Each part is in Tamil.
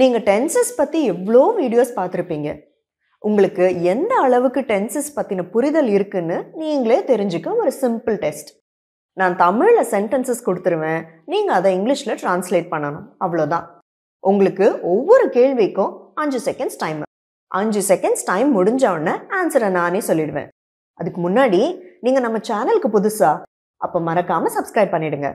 நீங்கள் டென்சஸ் பற்றி எவ்வளோ வீடியோஸ் பார்த்துருப்பீங்க உங்களுக்கு எந்த அளவுக்கு டென்சஸ் பற்றின புரிதல் இருக்குன்னு நீங்களே தெரிஞ்சுக்க ஒரு சிம்பிள் டெஸ்ட் நான் தமிழில் சென்டென்சஸ் கொடுத்துருவேன் நீங்கள் அதை இங்கிலீஷில் டிரான்ஸ்லேட் பண்ணணும் அவ்வளோதான் உங்களுக்கு ஒவ்வொரு கேள்விக்கும் அஞ்சு செகண்ட்ஸ் டைம் அஞ்சு செகண்ட்ஸ் டைம் முடிஞ்ச உடனே ஆன்சரை நானே சொல்லிடுவேன் அதுக்கு முன்னாடி நீங்கள் நம்ம சேனலுக்கு புதுசா அப்போ மறக்காமல் சப்ஸ்கிரைப் பண்ணிடுங்க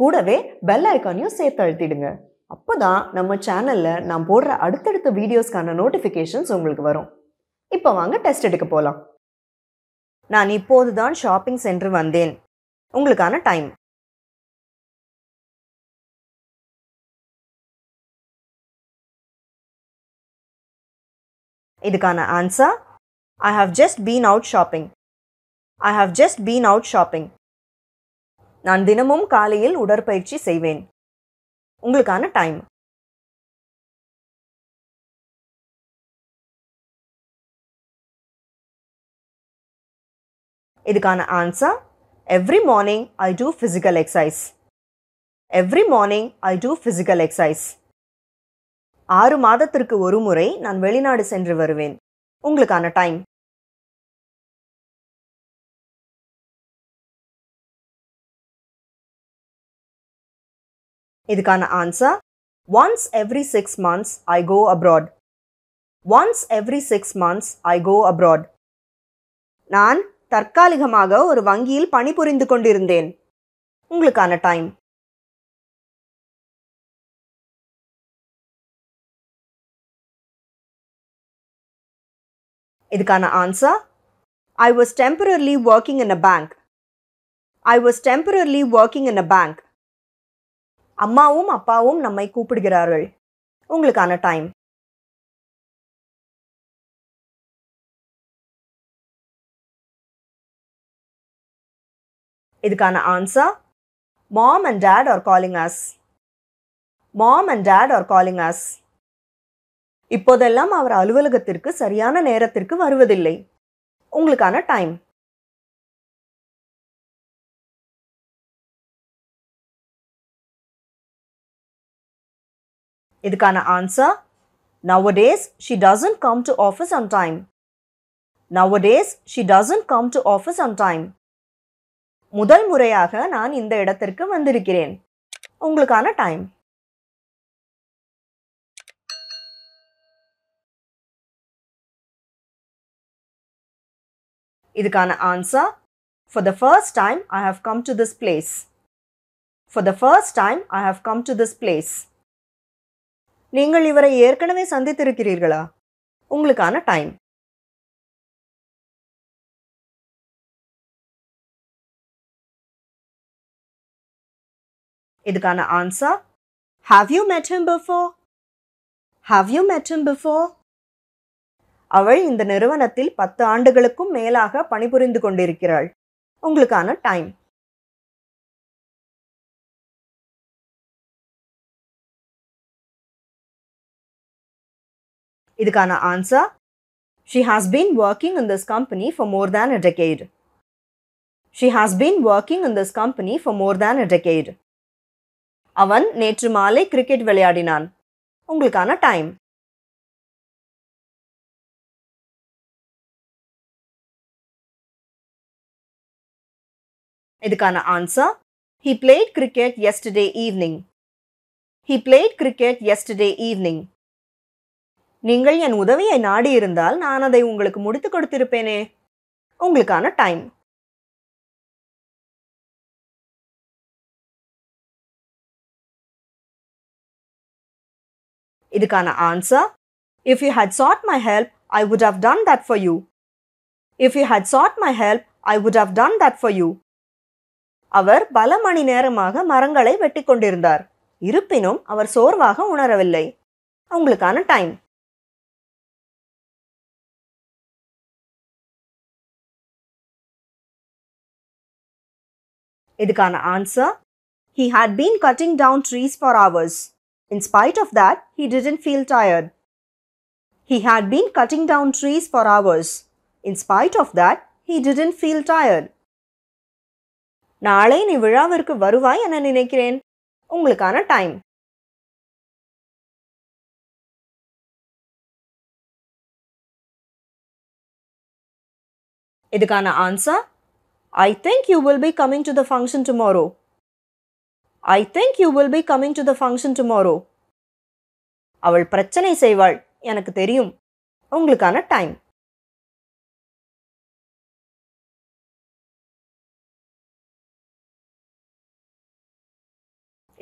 கூடவே பெல் ஐக்கானையும் சேர்த்து அழுத்திடுங்க அப்போ தான் நம்ம சேனலில் நான் போடுற அடுத்தடுத்த வீடியோஸ்க்கான நோட்டிஃபிகேஷன்ஸ் உங்களுக்கு வரும் இப்போ வாங்க டெஸ்ட் எடுக்க போகலாம் நான் இப்போது தான் ஷாப்பிங் சென்று வந்தேன் உங்களுக்கான டைம் இதுக்கான answer I have just been out shopping I have just been out shopping நான் தினமும் காலையில் உடற்பயிற்சி செய்வேன் உங்களுக்கான டைம் இதுக்கான answer every morning I do physical exercise every morning I do physical exercise ஆறு மாதத்திற்கு ஒரு முறை நான் வெளிநாடு சென்று வருவேன் உங்களுக்கான டைம் இதுக்கான answer once every six months I go abroad once every six months I go abroad நான் தற்காலிகமாக ஒரு வங்கியில் பணிபுரிந்து கொண்டிருந்தேன் உங்களுக்கான டைம் இதுக்கான answer I was temporarily working in a bank I was temporarily working in a bank அம்மாவும் அப்பாவும் நம்மை கூப்பிடுகிறார்கள் உங்களுக்கான டைம் இதுக்கான answer mom and dad are calling us mom and dad are calling us இப்போதெல்லாம் அவர் அலுவலகத்திற்கு சரியான நேரத்திற்கு வருவதில்லை உங்களுக்கான டைம் இதுக்கான answer nowadays she doesn't come to office on time nowadays she doesn't come to office on time முதல் முறையாக நான் இந்த இடத்திற்கு வந்திருக்கிறேன் உங்களுக்கான டைம் இதுக்கான answer for the first time I have come to this place for the first time I have come to this place நீங்கள் இவரை ஏற்கனவே சந்தித்திருக்கிறீர்களா உங்களுக்கான டைம் இதுக்கான answer have you met him before have you met him before அவள் இந்த நிறுவனத்தில் பத்து ஆண்டுகளுக்கும் மேலாக பணிபுரிந்து கொண்டிருக்கிறாள் உங்களுக்கான டைம் இதுக்கான answer she has been working in this company for more than a decade she has been working in this company for more than a decade அவன் நேற்று மாலை கிரிக்கெட் விளையாடினான் உங்களுக்கான டைம் இதுக்கான answer he played cricket yesterday evening he played cricket yesterday evening நீங்கள் என் உதவியை நாடியிருந்தால் நான் அதை உங்களுக்கு முடித்து கொடுத்திருப்பேனே உங்களுக்கான டைம் இதுக்கான answer if you had sought my help I would have done that for you if you had sought my help I would have done that for you அவர் பல மணி நேரமாக மரங்களை வெட்டி கொண்டிருந்தார் இருப்பினும் அவர் சோர்வாக உணரவில்லை அவங்களுக்கான டைம் இதுக்கான answer he had been cutting down trees for hours in spite of that he didn't feel tired he had been cutting down trees for hours in spite of that he didn't feel tired நாளை நீ விழாவிற்கு வருவாய் என நினைக்கிறேன் உங்களுக்கான டைம் இதுக்கான answer I think you will be coming to the function tomorrow. I think you will be coming to the function tomorrow. அவள் பிரச்சனை செய்வாள் எனக்கு தெரியும் உங்களுக்கான டைம்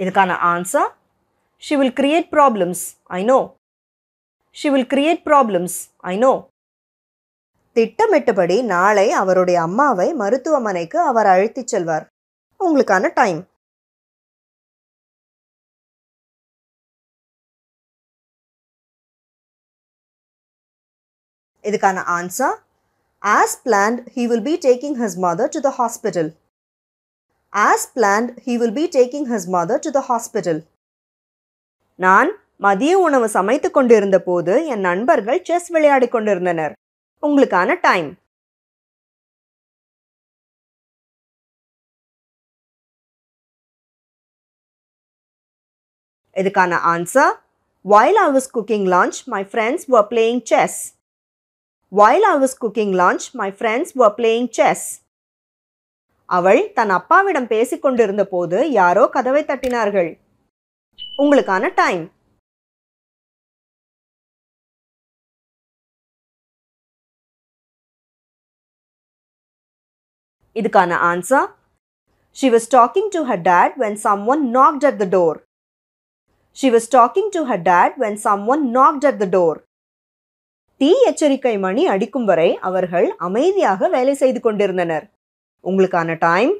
இதுக்கான answer she will create problems I know she will create problems I know திட்டமிட்டபடி நாளை அவருடைய அம்மாவை மருத்துவமனைக்கு அவர் அழைத்துச் செல்வார் உங்களுக்கான டைம் இதுக்கான answer as planned he will be taking his mother to the hospital as planned he will be taking his mother to the hospital நான் மதிய உணவு சமைத்துக் கொண்டிருந்த போது என் நண்பர்கள் செஸ் விளையாடிக் கொண்டிருந்தனர் உங்களுக்கான டைம் இதுக்கான answer while hours cooking lunch my friends were playing chess while hours cooking lunch my friends were playing chess அவள் தன் அப்பாவிடம் பேசிக்கொண்டிருந்த போது யாரோ கதவை தட்டினார்கள் உங்களுக்கான டைம் இதுக்கான answer she was talking to her dad when someone knocked at the door she was talking to her dad when someone knocked at the door தீ எச்சரிக்கை மணி அடிக்கும் வரை அவர்கள் அமைதியாக வேலை செய்து கொண்டிருந்தனர் உங்களுக்கான டைம்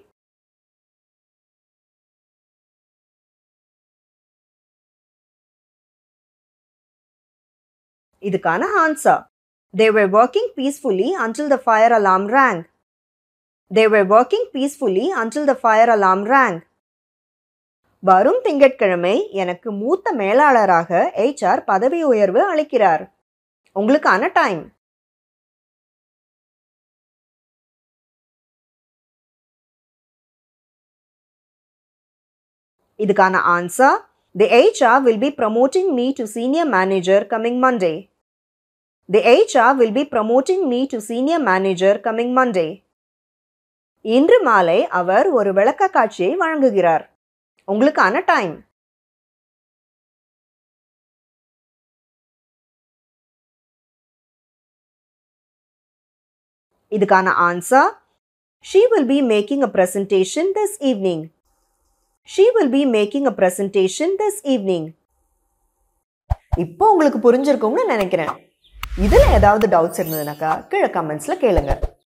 இதுக்கான answer there working peacefully until the fire alarm rang They were working peacefully until the fire alarm rang. வரும் திங்கட்கிழமை எனக்கு மூத்த மேலாளராக ஹெச்ஆர் பதவி உயர்வு அளிக்கிறார் உங்களுக்கான டைம் இதுக்கான answer the HR will be promoting me to senior manager coming Monday the HR will be promoting me to senior manager coming Monday இன்று மாலை அவர் ஒரு விளக்க காட்சியை வழங்குகிறார் உங்களுக்கான டைம் இதுக்கான answer she will be making a presentation this evening she will be making a presentation this evening இப்போ உங்களுக்கு புரிஞ்சிருக்கும்னு நினைக்கிறேன் இதில் ஏதாவது டவுட்ஸ் இருந்ததுனாக்கா கீழே கமெண்ட்ஸில் கேளுங்கள்